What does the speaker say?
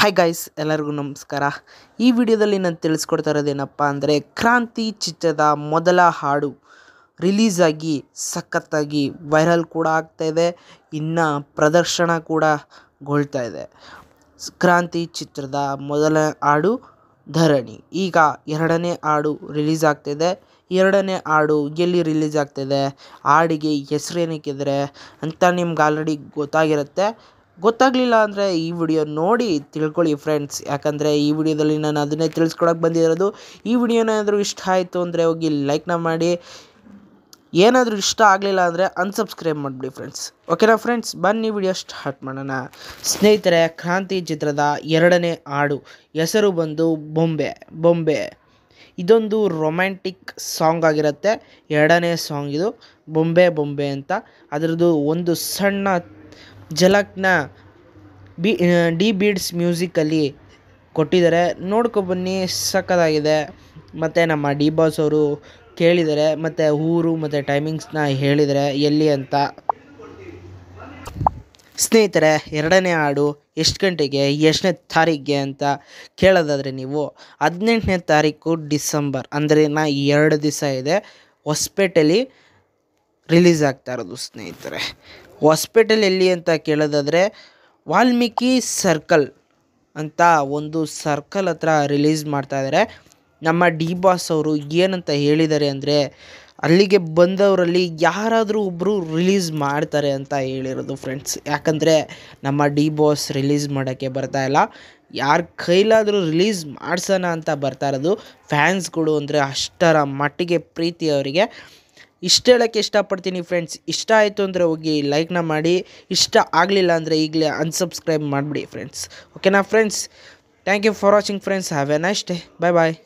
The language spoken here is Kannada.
ಹಾಯ್ ಗೈಸ್ ಎಲ್ಲರಿಗೂ ನಮಸ್ಕಾರ ಈ ವಿಡಿಯೋದಲ್ಲಿ ನಾನು ತಿಳಿಸ್ಕೊಡ್ತಾ ಇರೋದೇನಪ್ಪ ಅಂದರೆ ಕ್ರಾಂತಿ ಚಿತ್ರದ ಮೊದಲ ಹಾಡು ರಿಲೀಸ್ ಆಗಿ ಸಖತ್ತಾಗಿ ವೈರಲ್ ಕೂಡ ಆಗ್ತಾ ಇದೆ ಇನ್ನು ಪ್ರದರ್ಶನ ಕೂಡ ಗೊಳ್ತಾ ಇದೆ ಕ್ರಾಂತಿ ಚಿತ್ರದ ಮೊದಲ ಹಾಡು ಧರಣಿ ಈಗ ಎರಡನೇ ಹಾಡು ರಿಲೀಸ್ ಆಗ್ತಿದೆ ಎರಡನೇ ಹಾಡು ಎಲ್ಲಿ ರಿಲೀಸ್ ಆಗ್ತಿದೆ ಹಾಡಿಗೆ ಹೆಸರೇನಕ್ಕಿದ್ರೆ ಅಂತ ನಿಮ್ಗೆ ಆಲ್ರೆಡಿ ಗೊತ್ತಾಗಿರುತ್ತೆ ಗೊತ್ತಾಗಲಿಲ್ಲ ಅಂದರೆ ಈ ವಿಡಿಯೋ ನೋಡಿ ತಿಳ್ಕೊಳ್ಳಿ ಫ್ರೆಂಡ್ಸ್ ಯಾಕಂದರೆ ಈ ವಿಡಿಯೋದಲ್ಲಿ ನಾನು ಅದನ್ನೇ ತಿಳಿಸ್ಕೊಳಕ್ಕೆ ಬಂದಿರೋದು ಈ ವಿಡಿಯೋನಾದರೂ ಇಷ್ಟ ಆಯಿತು ಅಂದರೆ ಹೋಗಿ ಲೈಕ್ನ ಮಾಡಿ ಏನಾದರೂ ಇಷ್ಟ ಆಗಲಿಲ್ಲ ಅಂದರೆ ಅನ್ಸಬ್ಸ್ಕ್ರೈಬ್ ಮಾಡಿಬಿಡಿ ಫ್ರೆಂಡ್ಸ್ ಓಕೆನಾ ಫ್ರೆಂಡ್ಸ್ ಬನ್ನಿ ವಿಡಿಯೋ ಸ್ಟಾರ್ಟ್ ಮಾಡೋಣ ಸ್ನೇಹಿತರೆ ಕ್ರಾಂತಿ ಚಿತ್ರದ ಎರಡನೇ ಹಾಡು ಹೆಸರು ಬಂದು ಬೊಂಬೆ ಬೊಂಬೆ ಇದೊಂದು ರೊಮ್ಯಾಂಟಿಕ್ ಸಾಂಗ್ ಆಗಿರುತ್ತೆ ಎರಡನೇ ಸಾಂಗ್ ಇದು ಬೊಂಬೆ ಬೊಂಬೆ ಅಂತ ಅದರದ್ದು ಒಂದು ಸಣ್ಣ ಝಲಕ್ನ ಬಿ ಡಿ ಬೀಡ್ಸ್ ಮ್ಯೂಸಿಕಲ್ಲಿ ಕೊಟ್ಟಿದ್ದಾರೆ ಬನ್ನಿ ಸಖತ್ತಾಗಿದೆ ಮತ್ತು ನಮ್ಮ ಡಿ ಬಾಸ್ ಅವರು ಕೇಳಿದ್ದಾರೆ ಮತ್ತು ಊರು ಮತ್ತು ಟೈಮಿಂಗ್ಸ್ನ ಹೇಳಿದರೆ ಎಲ್ಲಿ ಅಂತ ಸ್ನೇಹಿತರೆ ಎರಡನೇ ಹಾಡು ಎಷ್ಟು ಗಂಟೆಗೆ ಎಷ್ಟನೇ ತಾರೀಕಿಗೆ ಅಂತ ಕೇಳೋದಾದರೆ ನೀವು ಹದಿನೆಂಟನೇ ತಾರೀಕು ಡಿಸೆಂಬರ್ ಅಂದರೆ ನಾ ಎರಡು ದಿವಸ ಇದೆ ಹೊಸಪೇಟೆಲಿ ರಿಲೀಸ್ ಆಗ್ತಾ ಇರೋದು ಸ್ನೇಹಿತರೆ ಹಾಸ್ಪಿಟಲ್ ಎಲ್ಲಿ ಅಂತ ಕೇಳೋದಾದರೆ ವಾಲ್ಮೀಕಿ ಸರ್ಕಲ್ ಅಂತ ಒಂದು ಸರ್ಕಲ್ ಹತ್ರ ರಿಲೀಸ್ ಮಾಡ್ತಾ ಇದ್ದಾರೆ ನಮ್ಮ ಡಿ ಬಾಸ್ ಅವರು ಏನಂತ ಹೇಳಿದ್ದಾರೆ ಅಂದರೆ ಅಲ್ಲಿಗೆ ಬಂದವರಲ್ಲಿ ಯಾರಾದರೂ ಒಬ್ಬರು ರಿಲೀಸ್ ಮಾಡ್ತಾರೆ ಅಂತ ಹೇಳಿರೋದು ಫ್ರೆಂಡ್ಸ್ ಯಾಕಂದರೆ ನಮ್ಮ ಡಿ ಬಾಸ್ ರಿಲೀಸ್ ಮಾಡೋಕ್ಕೆ ಬರ್ತಾಯಿಲ್ಲ ಯಾರ ಕೈಲಾದರೂ ರಿಲೀಸ್ ಮಾಡ್ಸೋಣ ಅಂತ ಬರ್ತಾ ಇರೋದು ಫ್ಯಾನ್ಸ್ಗಳು ಅಂದರೆ ಅಷ್ಟರ ಮಟ್ಟಿಗೆ ಪ್ರೀತಿ ಅವರಿಗೆ ಇಷ್ಟು ಹೇಳೋಕ್ಕೆ ಇಷ್ಟಪಡ್ತೀನಿ ಫ್ರೆಂಡ್ಸ್ ಇಷ್ಟ ಆಯಿತು ಅಂದರೆ ಹೋಗಿ ಲೈಕ್ನ ಮಾಡಿ ಇಷ್ಟ ಆಗಲಿಲ್ಲ ಅಂದರೆ ಈಗಲೇ ಅನ್ಸಬ್ಸ್ಕ್ರೈಬ್ ಮಾಡಿಬಿಡಿ ಫ್ರೆಂಡ್ಸ್ ಓಕೆನಾ friends thank you for watching friends have a nice day bye bye